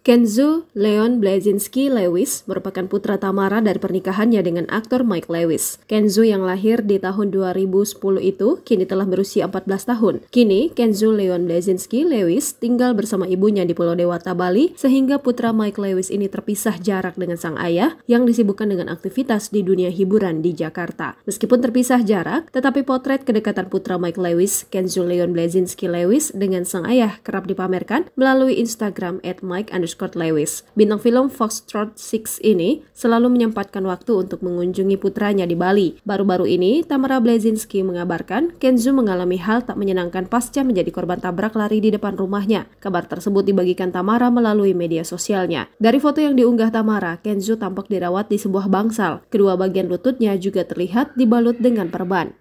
Kenzo Leon Blazinski Lewis merupakan putra Tamara dari pernikahannya dengan aktor Mike Lewis. Kenzo yang lahir di tahun 2010 itu kini telah berusia 14 tahun. Kini, Kenzo Leon Blazinski Lewis tinggal bersama ibunya di Pulau Dewata, Bali, sehingga putra Mike Lewis ini terpisah jarak dengan sang ayah yang disibukkan dengan aktivitas di dunia hiburan di Jakarta. Meskipun terpisah jarak, tetapi potret kedekatan putra Mike Lewis, Kenzo Leon Blazinski Lewis dengan sang ayah kerap dipamerkan melalui Instagram at Mike Scott Lewis. Bintang film Foxtrot 6 ini selalu menyempatkan waktu untuk mengunjungi putranya di Bali. Baru-baru ini, Tamara Blazinski mengabarkan Kenzo mengalami hal tak menyenangkan pasca menjadi korban tabrak lari di depan rumahnya. Kabar tersebut dibagikan Tamara melalui media sosialnya. Dari foto yang diunggah Tamara, Kenzo tampak dirawat di sebuah bangsal. Kedua bagian lututnya juga terlihat dibalut dengan perban.